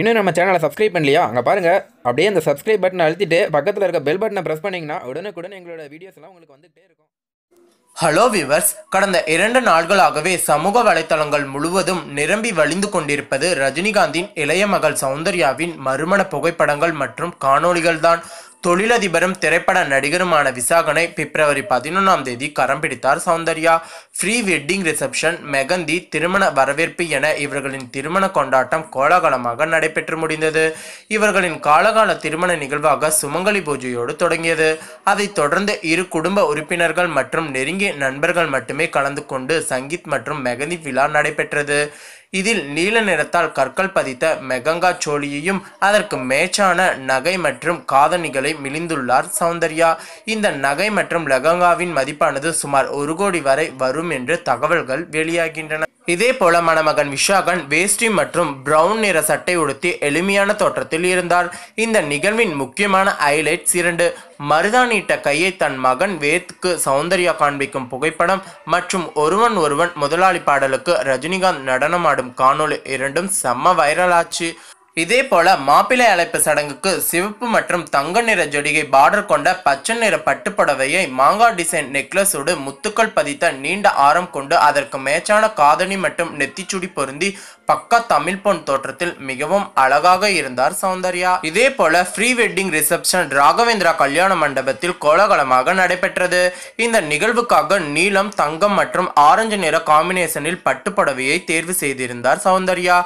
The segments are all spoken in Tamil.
இன்னும் நம்ம சேனலை சப்ஸ்கிரைப் பண்ணலையா அங்கே பாருங்கள் அப்படியே அந்த சப்ஸ்கிரைப் பட்டனை அழுத்திட்டு பக்கத்தில் இருக்க பெல் பட்டனை ப்ரெஸ் பண்ணிங்கன்னா உடனுக்குடன் எங்களோட வீடியோஸ்லாம் உங்களுக்கு வந்துகிட்டே இருக்கும் ஹலோ விவர்ஸ் கடந்த இரண்டு நாள்களாகவே சமூக வலைத்தளங்கள் முழுவதும் நிரம்பி வழிந்து கொண்டிருப்பது ரஜினிகாந்தின் இளைய மகள் சௌந்தர்யாவின் மறுமண புகைப்படங்கள் மற்றும் தான் தொழிலதிபரும் திரைப்பட நடிகருமான விசாகனை பிப்ரவரி பதினொன்றாம் தேதி கரம் பிடித்தார் Soundarya pre wedding reception mehndi திருமண வரவேற்பு என இவர்களின் திருமண கொண்டாட்டம் கோலாகலமாக நடைபெற்று முடிந்தது இவர்களின் காலகால திருமண நிகழ்வாக சுமங்கலி பூஜையோடு தொடங்கியது அதைத் தொடர்ந்து இரு குடும்ப உறுப்பினர்கள் மற்றும் நெருங்கிய நண்பர்கள் மட்டுமே கலந்து கொண்டு சங்கீத் மற்றும் மெகந்தி விழா நடைபெற்றது இதில் நீல நிறத்தால் கற்கள் பதித்த மெகங்கா சோழியையும் அதற்கு மேச்சான நகை மற்றும் காதணிகளை மிளிந்துள்ளார் சௌந்தர்யா இந்த நகை மற்றும் லெகங்காவின் மதிப்பானது சுமார் ஒரு கோடி வரை வரும் என்று தகவல்கள் வெளியாகின்றன இதே போல மணமகன் விஷாகன் வேஷ்டி மற்றும் பிரவுன் நிற சட்டை உடுத்தி எளிமையான தோற்றத்தில் இருந்தார் இந்த நிகழ்வின் முக்கியமான ஹைலைட்ஸ் இரண்டு மருதானிட்ட கையை தன் மகன் வேத்துக்கு சௌந்தர்யா காண்பிக்கும் புகைப்படம் மற்றும் ஒருவன் ஒருவன் முதலாளி பாடலுக்கு ரஜினிகாந்த் நடனமாடும் காணொலி இரண்டும் செம்ம வைரலாச்சு இதே போல மாப்பிள்ளை அழைப்பு சடங்குக்கு சிவப்பு மற்றும் தங்க நிற ஜொடிகை பார்டர் கொண்ட பச்சை நிற பட்டுப்புடவையை மாங்கா டிசைன் நெக்லஸோடு முத்துக்கள் பதித்த நீண்ட ஆரம் கொண்டு அதற்கு மேச்சான காதணி மற்றும் நெத்திச்சுடி பொருந்தி பக்கா தமிழ் பொன் தோற்றத்தில் மிகவும் அழகாக இருந்தார் சௌந்தர்யா இதே போல ப்ரீ வெட்டிங் ரிசப்ஷன் ராகவேந்திரா கல்யாண மண்டபத்தில் கோலாகலமாக நடைபெற்றது இந்த நிகழ்வுக்காக நீலம் தங்கம் மற்றும் ஆரஞ்சு நிற காம்பினேஷனில் பட்டுப்புடவையை தேர்வு செய்திருந்தார் சௌந்தர்யா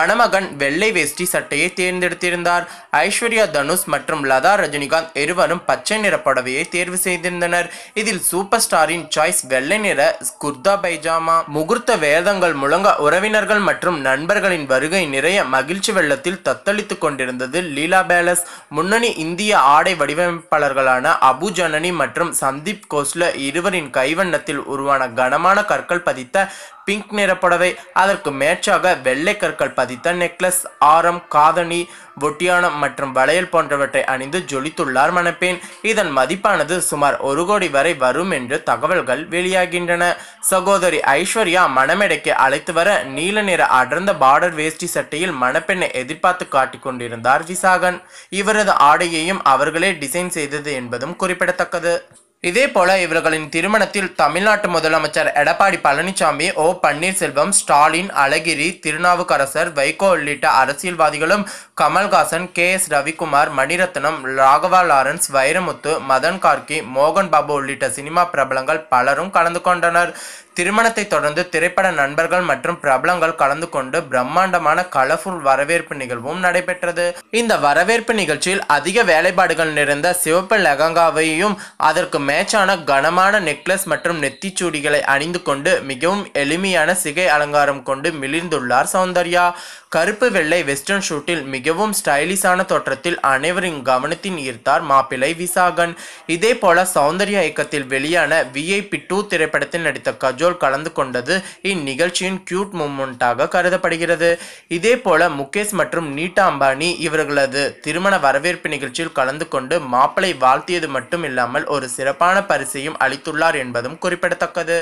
மணமகன் வெள்ளை வேஷ்டி சட்டையை தேர்ந்தெடுத்திருந்தார் ஐஸ்வர்யா தனுஷ் மற்றும் லதா ரஜினிகாந்த் இருவரும் பச்சை நிற புடவையை தேர்வு செய்திருந்தனர் இதில் சூப்பர் ஸ்டாரின் சாய்ஸ் வெள்ளை நிற குர்தா பைஜாமா முகூர்த்த வேதங்கள் முழங்க உறவினர்கள் மற்றும் நண்பர்களின் வருகை நிறைய மகிழ்ச்சி வெள்ளத்தில் தத்தளித்துக் கொண்டிருந்தது லீலா பேலஸ் முன்னணி இந்திய ஆடை வடிவமைப்பாளர்களான அபு ஜனனி மற்றும் சந்தீப் கோஸ்ல இருவரின் கைவண்ணத்தில் உருவான கனமான கற்கள் பதித்த பிங்க் நிற புடவை அதற்கு மேட்சாக வெள்ளை கற்கள் பதித்த நெக்லஸ் ஆரம் காதணி ஒட்டியானம் மற்றும் வளையல் போன்றவற்றை அணிந்து ஜொலித்துள்ளார் மணப்பேன் இதன் மதிப்பானது சுமார் ஒரு கோடி வரை வரும் என்று தகவல்கள் வெளியாகின்றன சகோதரி ஐஸ்வர்யா மணமேடைக்கு அழைத்து வர நீல நிற அடர்ந்த பார்டர் வேஷ்டி சட்டையில் மணப்பெண்ணை எதிர்பார்த்து காட்டிக் கொண்டிருந்தார் விசாகன் இவரது ஆடையையும் அவர்களே டிசைன் செய்தது என்பதும் குறிப்பிடத்தக்கது இதேபோல இவர்களின் திருமணத்தில் தமிழ்நாட்டு முதலமைச்சர் எடப்பாடி பழனிசாமி ஓ பன்னீர்செல்வம் ஸ்டாலின் அழகிரி திருநாவுக்கரசர் வைகோ உள்ளிட்ட அரசியல்வாதிகளும் Kamal Haasan K S Ravikumar Mani Ratnam Raghava Lawrence Vairamuthu Madhan Karky மோகன் பாபு உள்ளிட்ட சினிமா பிரபலங்கள் பலரும் கலந்து கொண்டனர் திருமணத்தை தொடர்ந்து திரைப்பட நண்பர்கள் மற்றும் பிரபலங்கள் கலந்து கொண்டு பிரம்மாண்டமான கலர்ஃபுல் வரவேற்பு நிகழ்வும் நடைபெற்றது இந்த வரவேற்பு நிகழ்ச்சியில் அதிக வேலைப்பாடுகள் நிறைந்த சிவப்பு லெகங்காவையும் அதற்கு மேட்சான கனமான நெக்லஸ் மற்றும் நெத்திச்சூடிகளை அணிந்து கொண்டு மிகவும் எளிமையான சிகை அலங்காரம் கொண்டு மிளிர்ந்துள்ளார் சௌந்தர்யா கருப்பு வெள்ளை வெஸ்டர்ன் ஷூட்டில் மிகவும் ஸ்டைலிஷான தோற்றத்தில் அனைவரின் கவனத்தின் ஈர்த்தார் மாப்பிள்ளை விசாகன் இதே போல சௌந்தர்யா இயக்கத்தில் வெளியான விஐபி டூ திரைப்படத்தில் நடித்த கஜோ ஆகியோர் கலந்து கொண்டது இந்நிகழ்ச்சியின் கியூட் மூமெண்ட்டாக கருதப்படுகிறது இதே போல முகேஷ் மற்றும் நீட்டா அம்பானி இவர்களது திருமண வரவேற்பு நிகழ்ச்சியில் கலந்து கொண்டு மாப்பிளை வாழ்த்தியது மட்டும் இல்லாமல் ஒரு சிறப்பான பரிசையும் அளித்துள்ளார் என்பதும் குறிப்பிடத்தக்கது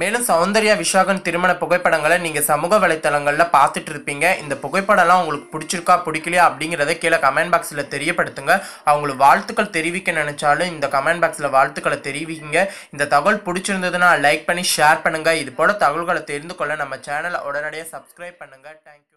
மேலும் சௌந்தர்யா விஷாகன் திருமண புகைப்படங்களை நீங்கள் சமூக வலைத்தளங்களில் பார்த்துட்டு இருப்பீங்க இந்த புகைப்படம்லாம் உங்களுக்கு பிடிச்சிருக்கா பிடிக்கலையா அப்படிங்கிறத கீழே கமெண்ட் பாக்ஸில் தெரியப்படுத்துங்க அவங்களுக்கு வாழ்த்துக்கள் தெரிவிக்க நினச்சாலும் இந்த கமெண்ட் பாக்ஸில் வாழ்த்துக்களை தெரிவிங்க இந்த தகவல் பிடிச்சிருந்ததுன்னா லைக் பண்ணி ஷேர் பண்ணுங்கள் இது போல் தகவல்களை தெரிந்து கொள்ள நம்ம சேனலை உடனடியாக சப்ஸ்கிரைப் பண்ணுங்கள் தேங்க்யூ